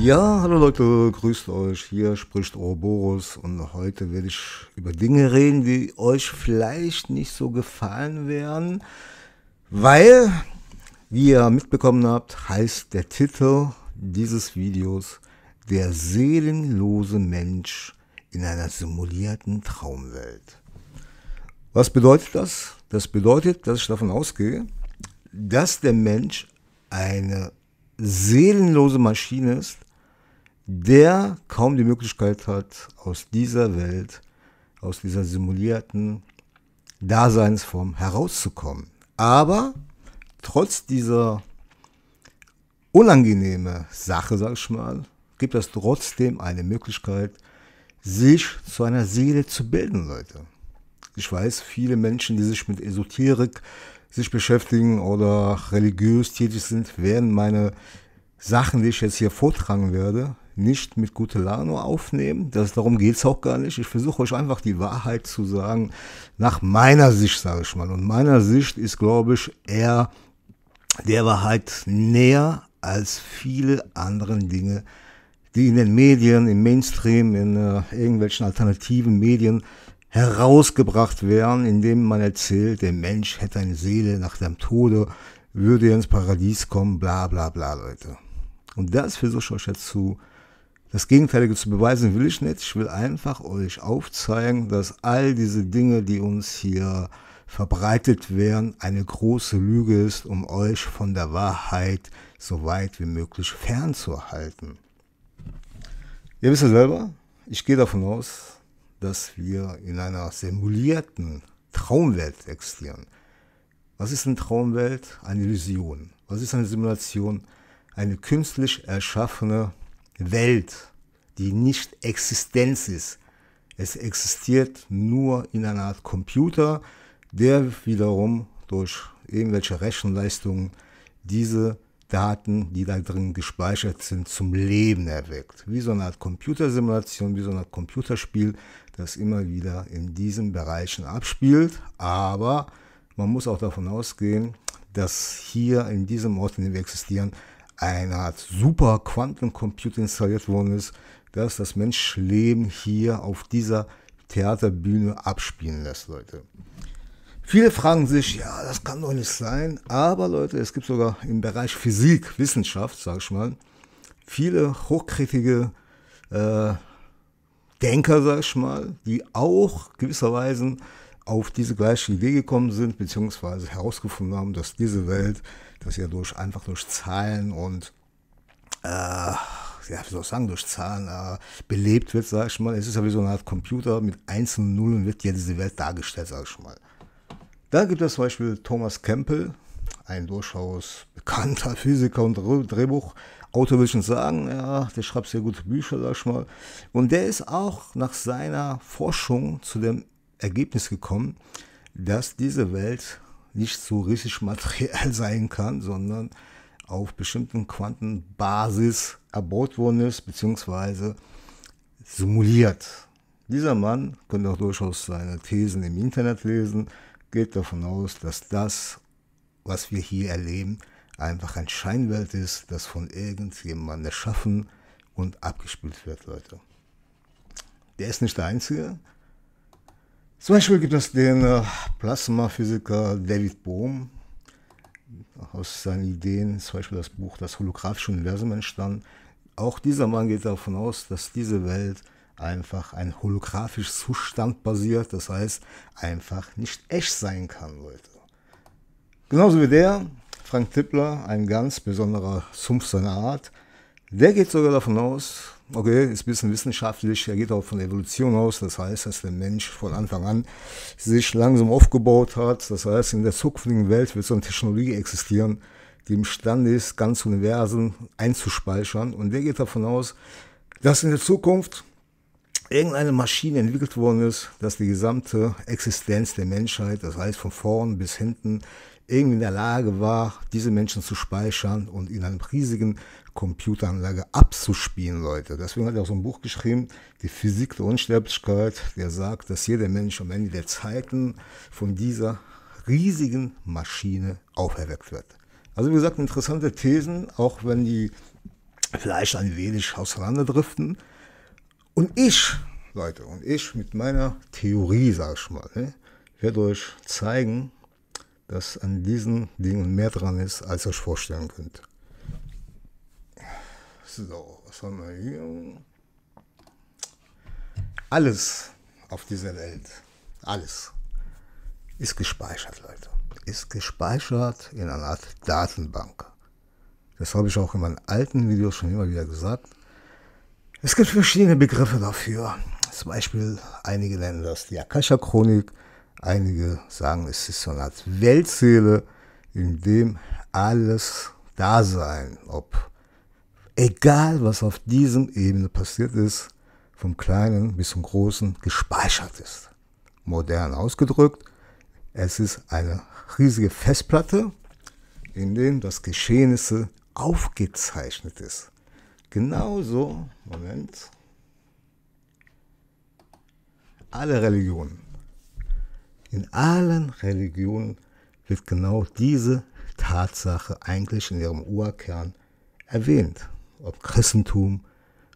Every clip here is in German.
Ja, hallo Leute, grüßt euch. Hier spricht Ouroboros und heute werde ich über Dinge reden, die euch vielleicht nicht so gefallen werden, weil, wie ihr mitbekommen habt, heißt der Titel dieses Videos Der seelenlose Mensch in einer simulierten Traumwelt. Was bedeutet das? Das bedeutet, dass ich davon ausgehe, dass der Mensch eine seelenlose Maschine ist, der kaum die Möglichkeit hat, aus dieser Welt, aus dieser simulierten Daseinsform herauszukommen. Aber trotz dieser unangenehme Sache, sag ich mal, gibt es trotzdem eine Möglichkeit, sich zu einer Seele zu bilden, Leute. Ich weiß, viele Menschen, die sich mit Esoterik sich beschäftigen oder religiös tätig sind, werden meine Sachen, die ich jetzt hier vortragen werde, nicht mit gute Laune aufnehmen. Das, darum geht es auch gar nicht. Ich versuche euch einfach die Wahrheit zu sagen, nach meiner Sicht, sage ich mal. Und meiner Sicht ist, glaube ich, eher der Wahrheit näher als viele anderen Dinge, die in den Medien, im Mainstream, in äh, irgendwelchen alternativen Medien herausgebracht werden, indem man erzählt, der Mensch hätte eine Seele nach dem Tode, würde ins Paradies kommen, bla bla bla, Leute. Und das versuche ich euch jetzt zu, das Gegenteilige zu beweisen, will ich nicht. Ich will einfach euch aufzeigen, dass all diese Dinge, die uns hier verbreitet werden, eine große Lüge ist, um euch von der Wahrheit so weit wie möglich fernzuhalten. Ihr wisst ja selber, ich gehe davon aus, dass wir in einer simulierten Traumwelt existieren. Was ist eine Traumwelt? Eine Illusion. Was ist eine Simulation? eine künstlich erschaffene Welt, die nicht Existenz ist. Es existiert nur in einer Art Computer, der wiederum durch irgendwelche Rechenleistungen diese Daten, die da drin gespeichert sind, zum Leben erweckt. Wie so eine Art Computersimulation, wie so ein Computerspiel, das immer wieder in diesen Bereichen abspielt. Aber man muss auch davon ausgehen, dass hier in diesem Ort, in dem wir existieren, eine Art super Quantencomputer installiert worden ist, dass das Menschleben hier auf dieser Theaterbühne abspielen lässt, Leute. Viele fragen sich, ja, das kann doch nicht sein. Aber Leute, es gibt sogar im Bereich Physik, Wissenschaft, sag ich mal, viele hochkritische äh, Denker, sag ich mal, die auch gewisserweise auf diese gleiche Idee gekommen sind, beziehungsweise herausgefunden haben, dass diese Welt dass ihr durch einfach durch Zahlen und äh, ja, wie soll ich sagen, durch Zahlen äh, belebt wird, sag ich mal. Es ist ja wie so eine Art Computer, mit Einsen und Nullen wird ja diese Welt dargestellt, sag ich mal. Da gibt es zum Beispiel Thomas Campbell, ein durchaus bekannter Physiker und Drehbuchautor, würde ich schon sagen. Ja, der schreibt sehr gute Bücher, sag ich mal. Und der ist auch nach seiner Forschung zu dem Ergebnis gekommen, dass diese Welt nicht so richtig materiell sein kann, sondern auf bestimmten Quantenbasis erbaut worden ist, beziehungsweise simuliert. Dieser Mann könnte auch durchaus seine Thesen im Internet lesen, geht davon aus, dass das, was wir hier erleben, einfach ein Scheinwelt ist, das von irgendjemandem erschaffen und abgespielt wird, Leute. Der ist nicht der Einzige. Zum Beispiel gibt es den äh, Plasmaphysiker David Bohm. Aus seinen Ideen zum Beispiel das Buch Das holographische Universum entstanden. Auch dieser Mann geht davon aus, dass diese Welt einfach ein holographisches Zustand basiert, das heißt einfach nicht echt sein kann, Leute. Genauso wie der, Frank Tippler, ein ganz besonderer Sumpf seiner Art, der geht sogar davon aus, okay, ist ein bisschen wissenschaftlich, er geht auch von Evolution aus, das heißt, dass der Mensch von Anfang an sich langsam aufgebaut hat, das heißt, in der zukünftigen Welt wird so eine Technologie existieren, die imstande ist, ganz Universen einzuspeichern und der geht davon aus, dass in der Zukunft irgendeine Maschine entwickelt worden ist, dass die gesamte Existenz der Menschheit, das heißt von vorn bis hinten, irgendwie in der Lage war, diese Menschen zu speichern und in einem riesigen Computeranlage abzuspielen, Leute. Deswegen hat er auch so ein Buch geschrieben, Die Physik der Unsterblichkeit, der sagt, dass jeder Mensch am Ende der Zeiten von dieser riesigen Maschine auferweckt wird. Also wie gesagt, interessante Thesen, auch wenn die vielleicht ein wenig auseinanderdriften. Und ich, Leute, und ich mit meiner Theorie, sag ich mal, ne, werde euch zeigen, dass an diesen Dingen mehr dran ist, als ihr euch vorstellen könnt. So, was haben wir hier? Alles auf dieser Welt, alles ist gespeichert, Leute. Ist gespeichert in einer Art Datenbank. Das habe ich auch in meinen alten Videos schon immer wieder gesagt. Es gibt verschiedene Begriffe dafür. Zum Beispiel, einige nennen das die Akasha-Chronik, Einige sagen, es ist so eine Art Weltseele, in dem alles Dasein, ob egal was auf diesem Ebene passiert ist, vom Kleinen bis zum Großen gespeichert ist. Modern ausgedrückt, es ist eine riesige Festplatte, in dem das Geschehnisse aufgezeichnet ist. Genauso, Moment, alle Religionen in allen Religionen wird genau diese Tatsache eigentlich in ihrem Urkern erwähnt. Ob Christentum,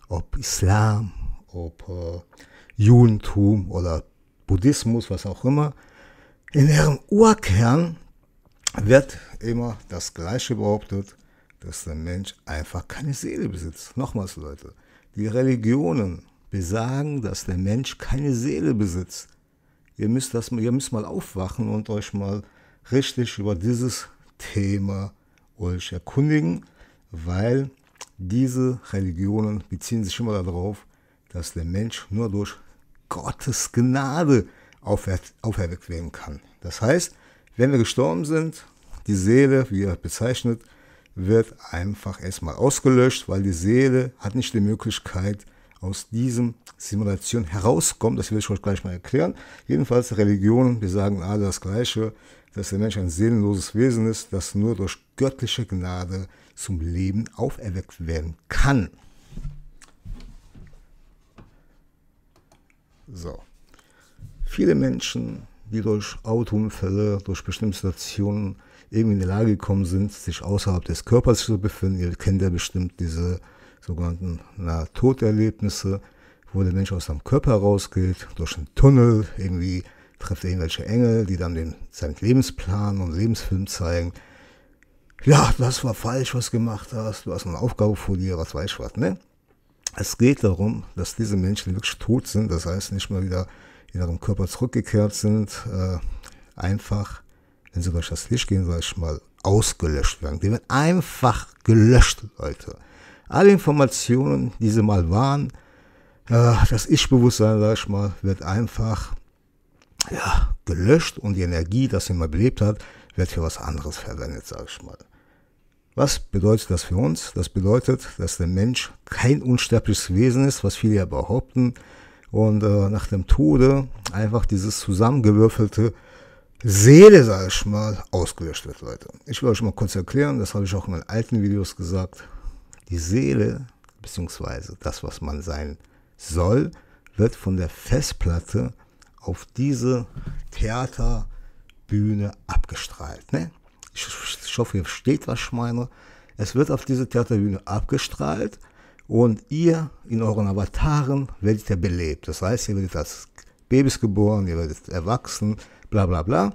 ob Islam, ob äh, Judentum oder Buddhismus, was auch immer. In ihrem Urkern wird immer das Gleiche behauptet, dass der Mensch einfach keine Seele besitzt. Nochmals, Leute, die Religionen besagen, dass der Mensch keine Seele besitzt ihr müsst, das, ihr müsst mal aufwachen und euch mal richtig über dieses Thema euch erkundigen, weil diese Religionen beziehen sich immer darauf, dass der Mensch nur durch Gottes Gnade aufer auferweckt werden kann. Das heißt, wenn wir gestorben sind, die Seele, wie er bezeichnet, wird einfach erstmal ausgelöscht, weil die Seele hat nicht die Möglichkeit, aus diesem Simulation herauskommt. Das will ich euch gleich mal erklären. Jedenfalls Religionen, wir sagen alle das Gleiche, dass der Mensch ein seelenloses Wesen ist, das nur durch göttliche Gnade zum Leben auferweckt werden kann. So. Viele Menschen, die durch Autounfälle, durch bestimmte Situationen irgendwie in der Lage gekommen sind, sich außerhalb des Körpers zu befinden, ihr kennt ja bestimmt diese sogenannten Nahtoderlebnisse, wo der Mensch aus seinem Körper rausgeht, durch einen Tunnel, irgendwie trifft er irgendwelche Engel, die dann den, seinen Lebensplan und Lebensfilm zeigen. Ja, das war falsch, was du gemacht hast, du hast eine Aufgabe vor dir, was weiß ich was, ne? Es geht darum, dass diese Menschen wirklich tot sind, das heißt nicht mal wieder in ihrem Körper zurückgekehrt sind, äh, einfach, wenn sie durch das Licht gehen, sag ich mal, ausgelöscht werden. Die werden einfach gelöscht, Leute. Alle Informationen, die sie mal waren, äh, das Ich-Bewusstsein, sag ich mal, wird einfach ja, gelöscht und die Energie, die sie mal belebt hat, wird für was anderes verwendet, sag ich mal. Was bedeutet das für uns? Das bedeutet, dass der Mensch kein unsterbliches Wesen ist, was viele ja behaupten. Und äh, nach dem Tode einfach dieses zusammengewürfelte Seele, sag ich mal, ausgelöscht wird, Leute. Ich will euch mal kurz erklären, das habe ich auch in meinen alten Videos gesagt. Die Seele, beziehungsweise das, was man sein soll, wird von der Festplatte auf diese Theaterbühne abgestrahlt. Ne? Ich, ich hoffe, ihr versteht, was ich meine. Es wird auf diese Theaterbühne abgestrahlt und ihr in euren Avataren werdet ja belebt. Das heißt, ihr werdet als Babys geboren, ihr werdet erwachsen, bla bla bla.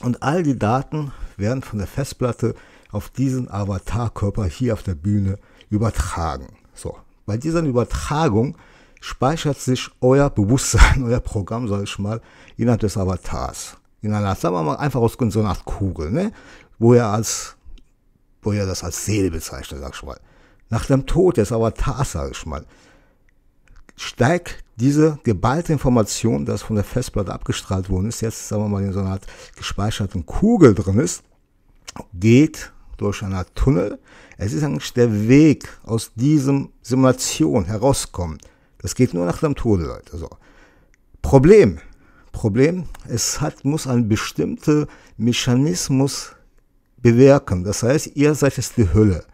Und all die Daten werden von der Festplatte auf diesen Avatarkörper hier auf der Bühne übertragen. So, bei dieser Übertragung speichert sich euer Bewusstsein, euer Programm, sage ich mal, innerhalb des Avatars. In einer, sagen wir mal, einfach aus so einer Art Kugel, ne? wo er als, wo er das als Seele bezeichnet, sag ich mal. Nach dem Tod des Avatars, sage ich mal, steigt diese geballte Information, das von der Festplatte abgestrahlt worden ist, jetzt, sagen wir mal, in so einer Art gespeicherten Kugel drin ist, geht durch eine Art Tunnel es ist eigentlich der Weg aus diesem Simulation herauskommen. Das geht nur nach dem Tode, Leute. So. Problem. Problem, es hat, muss einen bestimmten Mechanismus bewirken. Das heißt, ihr seid jetzt die Hölle.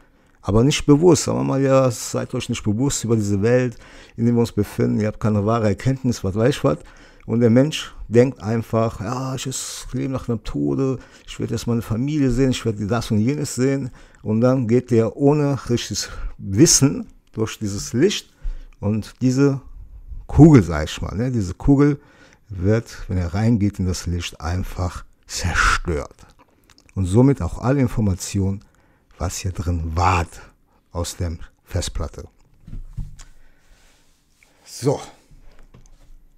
Aber nicht bewusst, sagen wir mal, ihr seid euch nicht bewusst über diese Welt, in der wir uns befinden. Ihr habt keine wahre Erkenntnis, was weiß ich was. Und der Mensch denkt einfach, ja, ich lebe nach dem Tode, ich werde jetzt meine Familie sehen, ich werde das und jenes sehen und dann geht er ohne richtiges Wissen durch dieses Licht und diese Kugel, sag ich mal, ne, diese Kugel wird, wenn er reingeht in das Licht, einfach zerstört. Und somit auch alle Informationen, was hier drin war, aus der Festplatte. So,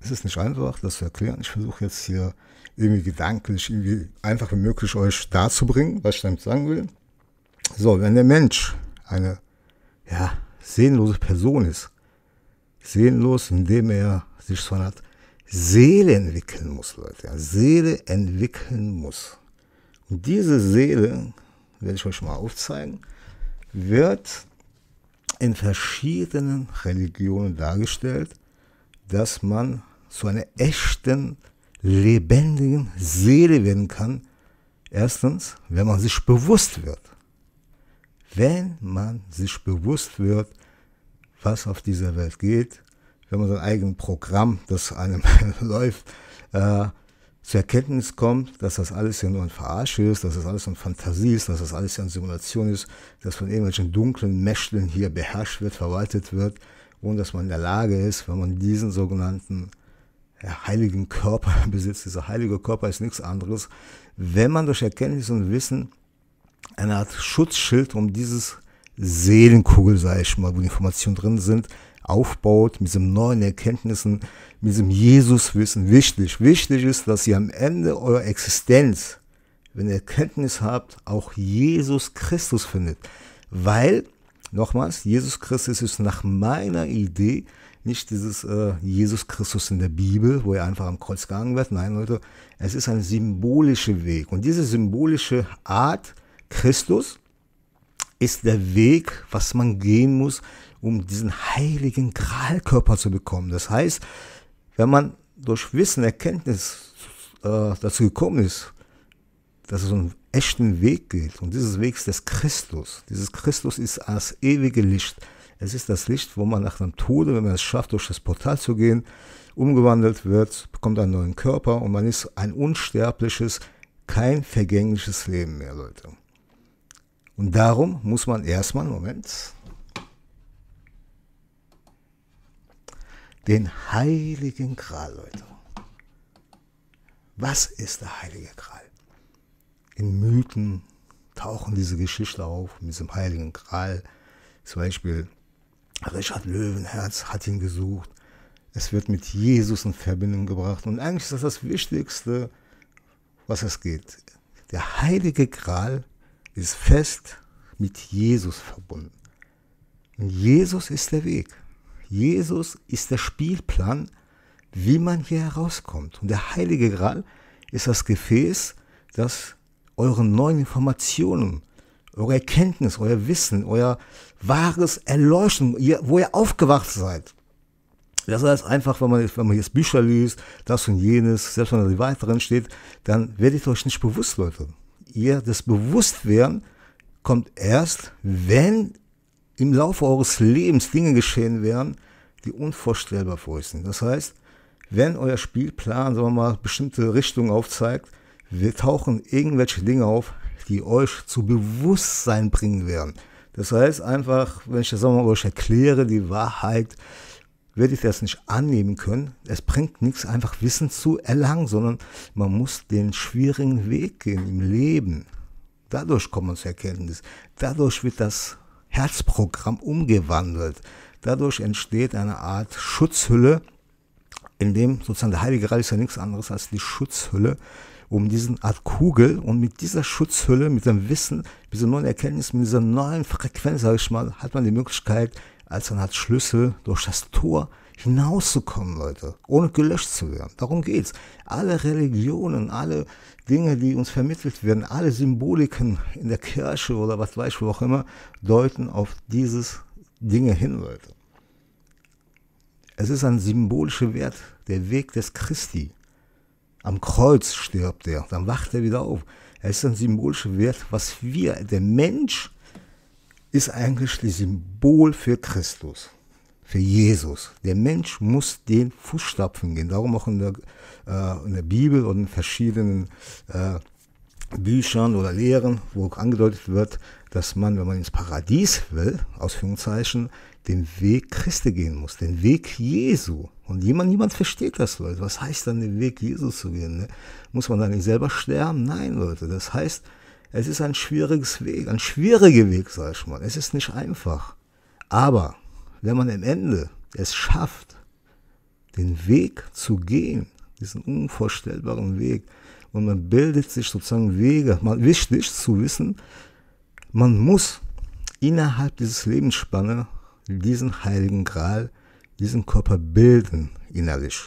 es ist nicht einfach, das zu erklären. Ich versuche jetzt hier irgendwie gedanklich, irgendwie einfach wie möglich euch darzubringen, was ich damit sagen will. So, wenn der Mensch eine ja, seelenlose Person ist, seelenlos, indem er sich von hat, Seele entwickeln muss, Leute. Ja, Seele entwickeln muss. Und diese Seele, werde ich euch mal aufzeigen, wird in verschiedenen Religionen dargestellt, dass man zu einer echten, lebendigen Seele werden kann. Erstens, wenn man sich bewusst wird wenn man sich bewusst wird, was auf dieser Welt geht, wenn man sein eigenes Programm, das einem läuft, äh, zur Erkenntnis kommt, dass das alles ja nur ein Verarsch ist, dass das alles eine Fantasie ist, dass das alles ja eine Simulation ist, dass von irgendwelchen dunklen Mächten hier beherrscht wird, verwaltet wird, ohne dass man in der Lage ist, wenn man diesen sogenannten heiligen Körper besitzt, dieser heilige Körper ist nichts anderes, wenn man durch Erkenntnis und Wissen eine Art Schutzschild um dieses Seelenkugel, sage ich mal, wo die Informationen drin sind, aufbaut, mit diesen neuen Erkenntnissen, mit diesem Jesuswissen. Wichtig, wichtig ist, dass ihr am Ende eurer Existenz, wenn ihr Erkenntnis habt, auch Jesus Christus findet. Weil, nochmals, Jesus Christus ist nach meiner Idee nicht dieses äh, Jesus Christus in der Bibel, wo er einfach am Kreuz gegangen wird. Nein, Leute, es ist ein symbolischer Weg. Und diese symbolische Art, Christus ist der Weg, was man gehen muss, um diesen heiligen Kralkörper zu bekommen. Das heißt, wenn man durch Wissen, Erkenntnis äh, dazu gekommen ist, dass es einen echten Weg geht. Und dieses Weg ist des Christus. Dieses Christus ist das ewige Licht. Es ist das Licht, wo man nach dem Tode, wenn man es schafft, durch das Portal zu gehen, umgewandelt wird, bekommt einen neuen Körper und man ist ein unsterbliches, kein vergängliches Leben mehr, Leute. Und darum muss man erstmal, Moment, den heiligen Kral, Leute. Was ist der heilige Kral? In Mythen tauchen diese Geschichten auf mit diesem heiligen Kral. Zum Beispiel Richard Löwenherz hat ihn gesucht. Es wird mit Jesus in Verbindung gebracht. Und eigentlich ist das das Wichtigste, was es geht. Der heilige Gral ist fest mit Jesus verbunden. Und Jesus ist der Weg. Jesus ist der Spielplan, wie man hier herauskommt. Und der Heilige Gral ist das Gefäß, das euren neuen Informationen, eure Erkenntnis, euer Wissen, euer wahres Erleuchten, wo ihr aufgewacht seid. Das heißt einfach, wenn man, jetzt, wenn man jetzt Bücher liest, das und jenes, selbst wenn da die weiteren steht, dann werdet ihr euch nicht bewusst, Leute ihr das bewusst werden, kommt erst, wenn im Laufe eures Lebens Dinge geschehen werden, die unvorstellbar für euch sind. Das heißt, wenn euer Spielplan, sagen wir mal, bestimmte Richtungen aufzeigt, wir tauchen irgendwelche Dinge auf, die euch zu Bewusstsein bringen werden. Das heißt einfach, wenn ich das mal euch erkläre, die Wahrheit werde ich das nicht annehmen können. Es bringt nichts, einfach Wissen zu erlangen, sondern man muss den schwierigen Weg gehen im Leben. Dadurch kommt man zur Erkenntnis. Dadurch wird das Herzprogramm umgewandelt. Dadurch entsteht eine Art Schutzhülle, in dem sozusagen der Heilige Geist ist ja nichts anderes als die Schutzhülle um diesen Art Kugel und mit dieser Schutzhülle, mit dem Wissen, mit dieser neuen Erkenntnis, mit dieser neuen Frequenz, sage ich mal, hat man die Möglichkeit, als dann als halt Schlüssel durch das Tor hinauszukommen, Leute, ohne gelöscht zu werden. Darum geht's. Alle Religionen, alle Dinge, die uns vermittelt werden, alle Symboliken in der Kirche oder was weiß ich, wo auch immer, deuten auf dieses Dinge hin, Leute. Es ist ein symbolischer Wert, der Weg des Christi. Am Kreuz stirbt er, dann wacht er wieder auf. Es ist ein symbolischer Wert, was wir, der Mensch, ist eigentlich das Symbol für Christus, für Jesus. Der Mensch muss den Fußstapfen gehen. Darum auch in der, äh, in der Bibel und in verschiedenen äh, Büchern oder Lehren, wo angedeutet wird, dass man, wenn man ins Paradies will, Ausführungszeichen, den Weg Christi gehen muss, den Weg Jesu. Und jemand, niemand versteht das, Leute. Was heißt dann, den Weg Jesu zu gehen? Ne? Muss man da nicht selber sterben? Nein, Leute. Das heißt, es ist ein schwieriges Weg, ein schwieriger Weg, sag ich mal. Es ist nicht einfach. Aber wenn man am Ende es schafft, den Weg zu gehen, diesen unvorstellbaren Weg, und man bildet sich sozusagen Wege, man, wichtig zu wissen, man muss innerhalb dieses Lebensspanne diesen heiligen Gral, diesen Körper bilden innerlich.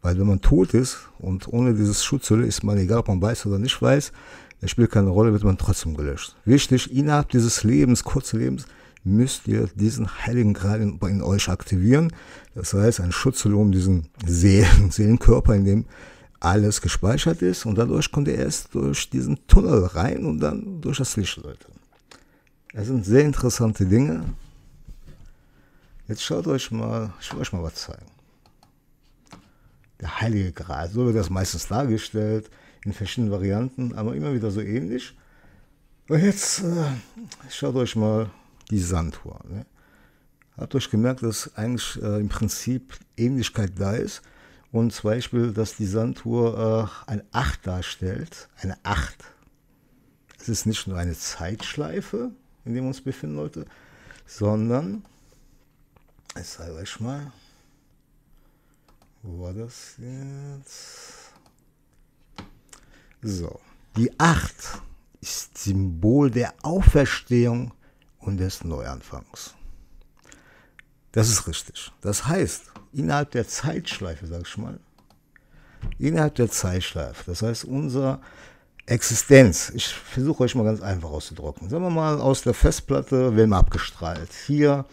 Weil wenn man tot ist und ohne dieses Schutzhülle ist man egal, ob man weiß oder nicht weiß, das spielt keine Rolle, wird man trotzdem gelöscht. Wichtig, innerhalb dieses Lebens, kurzen Lebens, müsst ihr diesen Heiligen Gral in, in euch aktivieren. Das heißt, ein Schutzschild um diesen Seelen, Seelenkörper, in dem alles gespeichert ist. Und dadurch kommt ihr erst durch diesen Tunnel rein und dann durch das Licht, Leute. Das sind sehr interessante Dinge. Jetzt schaut euch mal, ich will euch mal was zeigen. Der Heilige Gral, so wird das meistens dargestellt in verschiedenen Varianten, aber immer wieder so ähnlich. Und jetzt äh, schaut euch mal die Sanduhr an. Ne? Habt euch gemerkt, dass eigentlich äh, im Prinzip Ähnlichkeit da ist. Und zum Beispiel, dass die Sanduhr äh, ein 8 darstellt. Eine 8. Es ist nicht nur eine Zeitschleife, in der wir uns befinden, Leute, sondern, ich zeige euch mal, wo war das jetzt? So. Die 8 ist Symbol der Auferstehung und des Neuanfangs. Das ist richtig. Das heißt, innerhalb der Zeitschleife, sag ich mal, innerhalb der Zeitschleife, das heißt unserer Existenz, ich versuche euch mal ganz einfach auszudrucken. Sagen wir mal, aus der Festplatte werden wir abgestrahlt. Hier,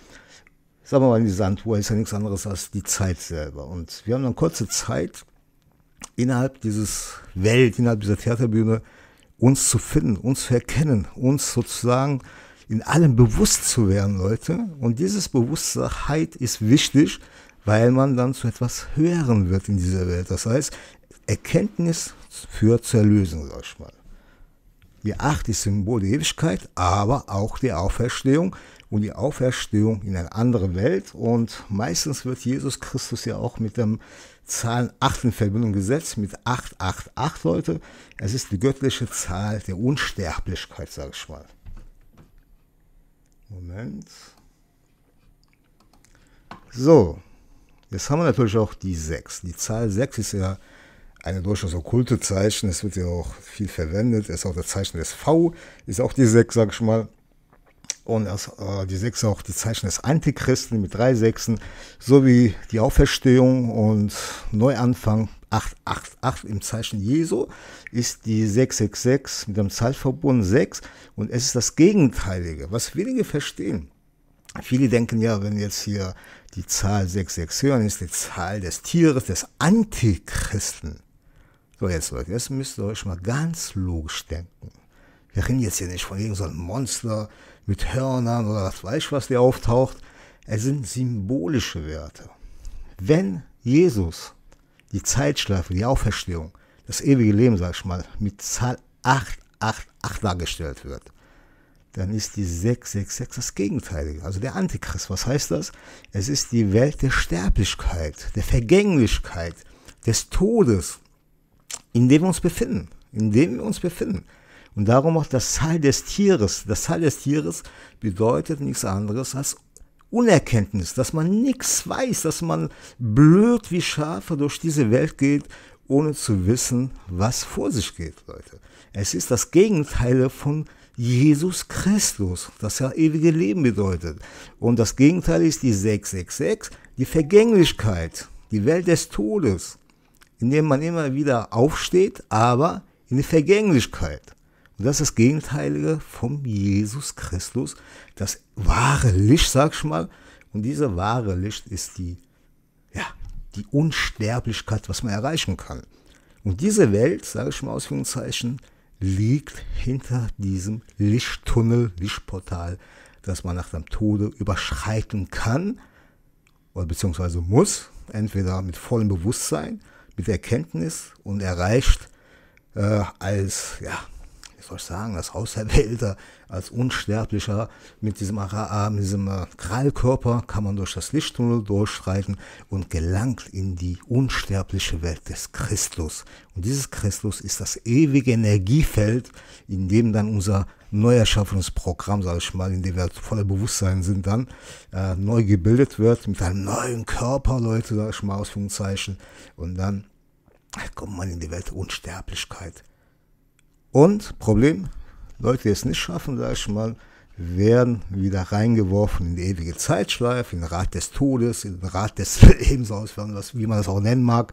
sagen wir mal, in die Sanduhr ist ja nichts anderes als die Zeit selber. Und wir haben dann kurze Zeit, innerhalb dieses Welt, innerhalb dieser Theaterbühne uns zu finden, uns zu erkennen, uns sozusagen in allem bewusst zu werden, Leute. Und dieses Bewusstsein ist wichtig, weil man dann zu etwas Höheren wird in dieser Welt. Das heißt, Erkenntnis führt zur Erlösung, sag ich mal. Die Acht ist Symbol der Ewigkeit, aber auch die Auferstehung und die Auferstehung in eine andere Welt. Und meistens wird Jesus Christus ja auch mit dem Zahlen 8 in Verbindung gesetzt mit 888, Leute. Es ist die göttliche Zahl der Unsterblichkeit, sage ich mal. Moment. So, jetzt haben wir natürlich auch die 6. Die Zahl 6 ist ja eine durchaus okkulte Zeichen. Es wird ja auch viel verwendet. Es ist auch das Zeichen des V, ist auch die 6, sage ich mal und das, äh, die Sechse auch die Zeichen des Antichristen mit drei Sechsen, sowie die Auferstehung und Neuanfang 888 im Zeichen Jesu ist die 666 mit dem Zahlverbund 6 und es ist das Gegenteilige, was wenige verstehen. Viele denken ja, wenn jetzt hier die Zahl 66 hören, ist die Zahl des Tieres, des Antichristen. So jetzt Leute, jetzt müsst ihr euch mal ganz logisch denken. Wir reden jetzt hier nicht von irgendeinem Monster, mit Hörnern oder was weiß was, dir auftaucht. Es sind symbolische Werte. Wenn Jesus die Zeitschleife, die Auferstehung, das ewige Leben, sag ich mal, mit Zahl 888 dargestellt wird, dann ist die 666 das Gegenteilige, also der Antichrist. Was heißt das? Es ist die Welt der Sterblichkeit, der Vergänglichkeit, des Todes, in dem wir uns befinden. In dem wir uns befinden. Und darum auch das Zahl des Tieres. Das Zahl des Tieres bedeutet nichts anderes als Unerkenntnis, dass man nichts weiß, dass man blöd wie Schafe durch diese Welt geht, ohne zu wissen, was vor sich geht, Leute. Es ist das Gegenteil von Jesus Christus, das ja ewige Leben bedeutet. Und das Gegenteil ist die 666, die Vergänglichkeit, die Welt des Todes, in indem man immer wieder aufsteht, aber in die Vergänglichkeit. Und das ist das Gegenteilige vom Jesus Christus, das wahre Licht, sag ich mal. Und diese wahre Licht ist die, ja, die Unsterblichkeit, was man erreichen kann. Und diese Welt, sage ich mal Ausführungszeichen, liegt hinter diesem Lichttunnel, Lichtportal, das man nach dem Tode überschreiten kann oder beziehungsweise muss, entweder mit vollem Bewusstsein, mit Erkenntnis und erreicht äh, als ja, wie soll ich sagen, als Auserwählter, als Unsterblicher mit diesem, äh, mit diesem äh, Krallkörper kann man durch das Lichttunnel durchschreiten und gelangt in die unsterbliche Welt des Christus. Und dieses Christus ist das ewige Energiefeld, in dem dann unser Neuerschaffungsprogramm, sage ich mal, in dem wir voller Bewusstsein sind, dann äh, neu gebildet wird mit einem neuen Körper, Leute, sage ich mal, Ausführungszeichen. Und dann kommt man in die Welt der Unsterblichkeit. Und Problem, Leute, die es nicht schaffen, sag ich mal, werden wieder reingeworfen in die ewige Zeitschleife, in den Rat des Todes, in den Rat des Lebens, was, wie man das auch nennen mag.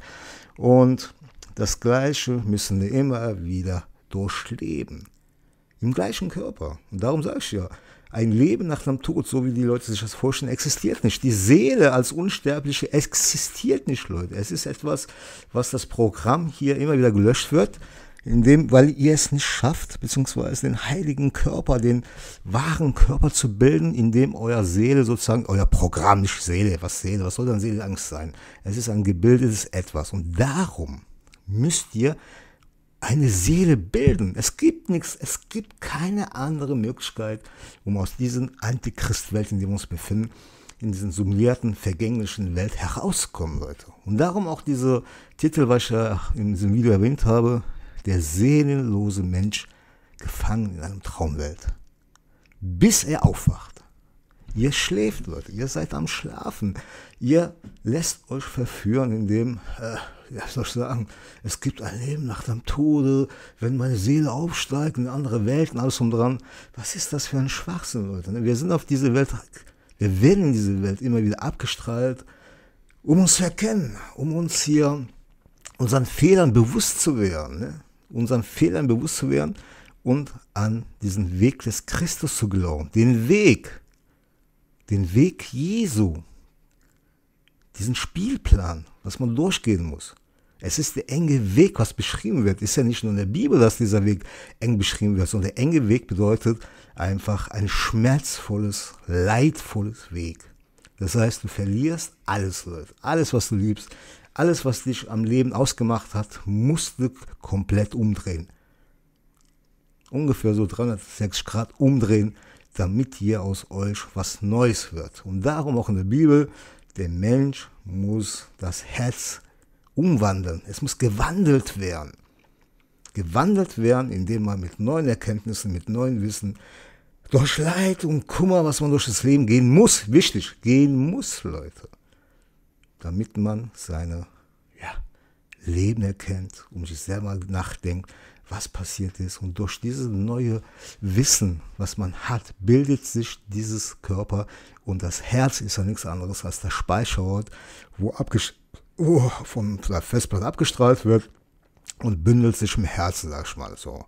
Und das Gleiche müssen wir immer wieder durchleben. Im gleichen Körper. Und darum sage ich ja, ein Leben nach dem Tod, so wie die Leute sich das vorstellen, existiert nicht. Die Seele als Unsterbliche existiert nicht, Leute. Es ist etwas, was das Programm hier immer wieder gelöscht wird, indem, weil ihr es nicht schafft, beziehungsweise den heiligen Körper, den wahren Körper zu bilden, indem euer Seele sozusagen, euer Programm, nicht Seele, was Seele, was soll dann Seelenangst sein? Es ist ein gebildetes Etwas. Und darum müsst ihr eine Seele bilden. Es gibt nichts, es gibt keine andere Möglichkeit, um aus diesen Antichristwelt, in der wir uns befinden, in diesen summierten, vergänglichen Welt herauskommen, Leute. Und darum auch diese Titel, was ich ja in diesem Video erwähnt habe, der seelenlose Mensch gefangen in einem Traumwelt. Bis er aufwacht. Ihr schläft, Leute, ihr seid am Schlafen. Ihr lässt euch verführen, indem, äh, ja, soll ich sagen, es gibt ein Leben nach dem Tode, wenn meine Seele aufsteigt in andere Welten, alles um dran. Was ist das für ein Schwachsinn, Leute? Ne? Wir sind auf diese Welt, wir werden in diese Welt immer wieder abgestrahlt, um uns zu erkennen, um uns hier unseren Fehlern bewusst zu werden. Ne? unseren Fehlern bewusst zu werden und an diesen Weg des Christus zu glauben. Den Weg, den Weg Jesu, diesen Spielplan, was man durchgehen muss. Es ist der enge Weg, was beschrieben wird. Ist ja nicht nur in der Bibel, dass dieser Weg eng beschrieben wird, sondern der enge Weg bedeutet einfach ein schmerzvolles, leidvolles Weg. Das heißt, du verlierst alles, Leute. Alles, was du liebst, alles, was dich am Leben ausgemacht hat, musst du komplett umdrehen. Ungefähr so 360 Grad umdrehen, damit hier aus euch was Neues wird. Und darum auch in der Bibel, der Mensch muss das Herz umwandeln. Es muss gewandelt werden. Gewandelt werden, indem man mit neuen Erkenntnissen, mit neuen Wissen, durch Leid und Kummer, was man durch das Leben gehen muss, wichtig, gehen muss, Leute damit man seine ja, Leben erkennt, um sich selber nachdenkt, was passiert ist. Und durch dieses neue Wissen, was man hat, bildet sich dieses Körper. Und das Herz ist ja nichts anderes als der Speicherort, wo oh, von der Festplatte abgestrahlt wird und bündelt sich im Herzen, sag ich mal so.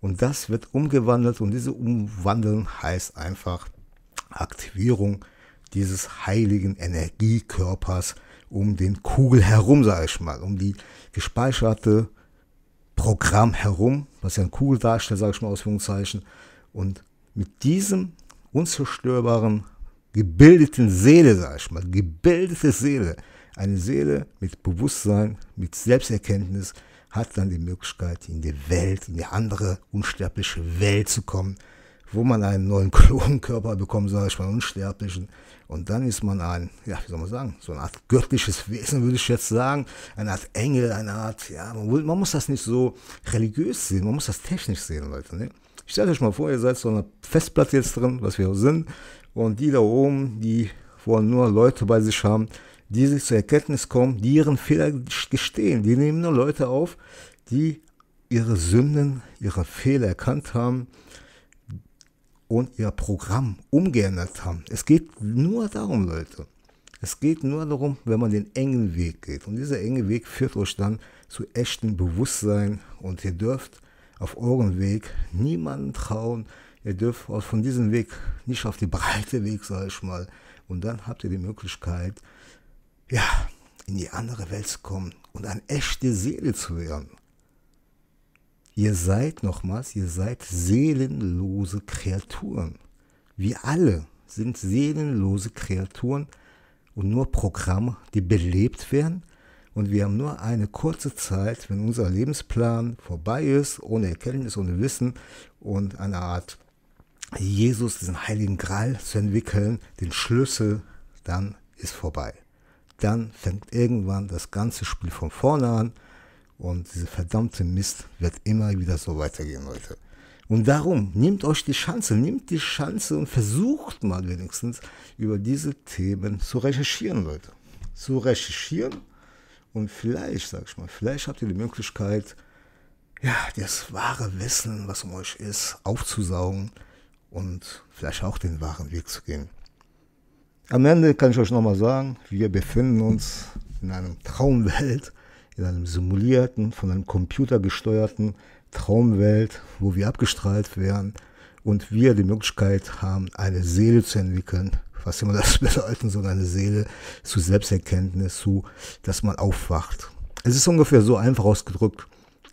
Und das wird umgewandelt und diese Umwandeln heißt einfach Aktivierung dieses heiligen Energiekörpers, um den Kugel herum, sage ich mal, um die gespeicherte Programm herum, was ja eine Kugel darstellt, sage ich mal, Ausführungszeichen. Und mit diesem unzerstörbaren, gebildeten Seele, sage ich mal, gebildete Seele, eine Seele mit Bewusstsein, mit Selbsterkenntnis, hat dann die Möglichkeit, in die Welt, in die andere unsterbliche Welt zu kommen, wo man einen neuen Klonkörper bekommt, sage ich mal, unsterblichen, und dann ist man ein, ja, wie soll man sagen, so eine Art göttliches Wesen, würde ich jetzt sagen. Eine Art Engel, eine Art, ja, man, man muss das nicht so religiös sehen, man muss das technisch sehen, Leute. Ne? Ich stelle euch mal vor, ihr seid so eine Festplatte jetzt drin, was wir sind. Und die da oben, die wollen nur Leute bei sich haben, die sich zur Erkenntnis kommen, die ihren Fehler gestehen. Die nehmen nur Leute auf, die ihre Sünden, ihre Fehler erkannt haben und ihr Programm umgeändert haben. Es geht nur darum, Leute. Es geht nur darum, wenn man den engen Weg geht. Und dieser enge Weg führt euch dann zu echtem Bewusstsein. Und ihr dürft auf euren Weg niemanden trauen. Ihr dürft auch von diesem Weg nicht auf die breite Weg, sage ich mal. Und dann habt ihr die Möglichkeit, ja, in die andere Welt zu kommen und eine echte Seele zu werden. Ihr seid nochmals, ihr seid seelenlose Kreaturen. Wir alle sind seelenlose Kreaturen und nur Programme, die belebt werden. Und wir haben nur eine kurze Zeit, wenn unser Lebensplan vorbei ist, ohne Erkenntnis, ohne Wissen und eine Art Jesus, diesen heiligen Gral zu entwickeln, den Schlüssel, dann ist vorbei. Dann fängt irgendwann das ganze Spiel von vorne an und dieser verdammte Mist wird immer wieder so weitergehen, Leute. Und darum, nehmt euch die Chance, nehmt die Chance und versucht mal wenigstens über diese Themen zu recherchieren, Leute. Zu recherchieren und vielleicht, sag ich mal, vielleicht habt ihr die Möglichkeit, ja, das wahre Wissen, was um euch ist, aufzusaugen und vielleicht auch den wahren Weg zu gehen. Am Ende kann ich euch nochmal sagen, wir befinden uns in einer Traumwelt, in einem simulierten, von einem Computer gesteuerten Traumwelt, wo wir abgestrahlt werden und wir die Möglichkeit haben, eine Seele zu entwickeln, was immer das bedeuten soll, eine Seele zu Selbsterkenntnis, zu, dass man aufwacht. Es ist ungefähr so einfach ausgedrückt.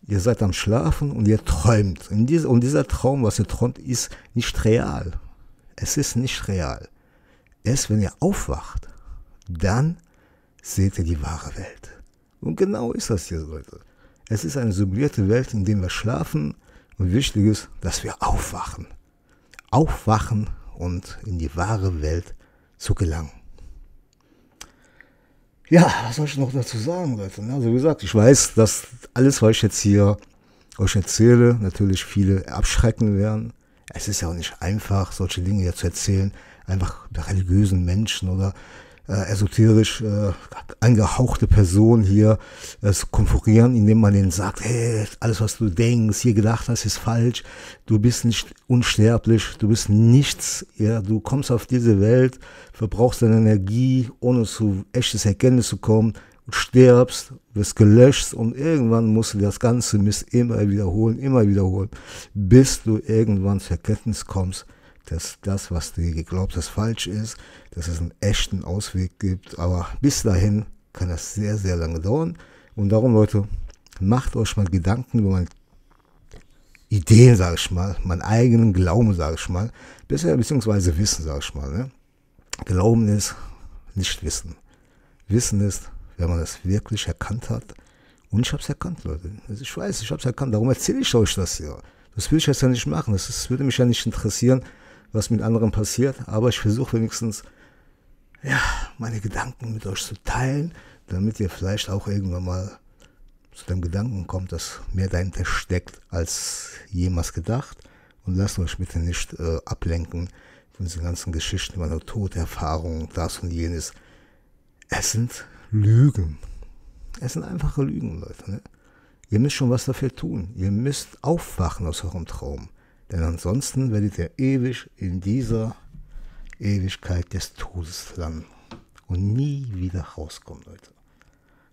Ihr seid am Schlafen und ihr träumt. und dieser Traum, was ihr träumt, ist nicht real. Es ist nicht real. Erst wenn ihr aufwacht, dann seht ihr die wahre Welt. Und genau ist das hier, Leute. Es ist eine sublierte Welt, in der wir schlafen und wichtig ist, dass wir aufwachen. Aufwachen und in die wahre Welt zu gelangen. Ja, was soll ich noch dazu sagen, Leute? Also wie gesagt, ich weiß, dass alles, was ich jetzt hier euch erzähle, natürlich viele abschrecken werden. Es ist ja auch nicht einfach, solche Dinge hier zu erzählen, einfach religiösen Menschen oder äh, esoterisch äh, angehauchte Person hier äh, konfurieren, indem man ihnen sagt, hey, alles was du denkst, hier gedacht hast, ist falsch, du bist nicht unsterblich, du bist nichts, ja, du kommst auf diese Welt, verbrauchst deine Energie, ohne zu echtes Erkenntnis zu kommen, stirbst, wirst gelöscht und irgendwann musst du das ganze Mist immer wiederholen, immer wiederholen, bis du irgendwann zur Erkenntnis kommst, dass das, was du geglaubt hast, falsch ist, dass es einen echten Ausweg gibt. Aber bis dahin kann das sehr, sehr lange dauern. Und darum, Leute, macht euch mal Gedanken über meine Ideen, sage ich mal, meinen eigenen Glauben, sage ich mal, besser beziehungsweise Wissen, sage ich mal. Ne? Glauben ist nicht Wissen. Wissen ist, wenn man das wirklich erkannt hat. Und ich habe es erkannt, Leute. Also ich weiß, ich habe es erkannt. Darum erzähle ich euch das hier. Das würde ich jetzt ja nicht machen. Das, das würde mich ja nicht interessieren, was mit anderen passiert. Aber ich versuche wenigstens ja, meine Gedanken mit euch zu teilen, damit ihr vielleicht auch irgendwann mal zu dem Gedanken kommt, dass mehr dahinter steckt als jemals gedacht. Und lasst euch bitte nicht äh, ablenken von diesen ganzen Geschichten über Toderfahrung, das und jenes. Es sind Lügen. Es sind einfache Lügen, Leute. Ne? Ihr müsst schon was dafür tun. Ihr müsst aufwachen aus eurem Traum. Denn ansonsten werdet ihr ewig in dieser Ewigkeit des Todes landen und nie wieder rauskommen, Leute.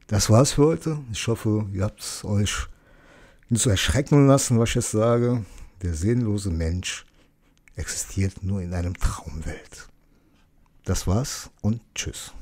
Das war's für heute. Ich hoffe, ihr habt es euch nicht so erschrecken lassen, was ich jetzt sage. Der sehnlose Mensch existiert nur in einem Traumwelt. Das war's und tschüss.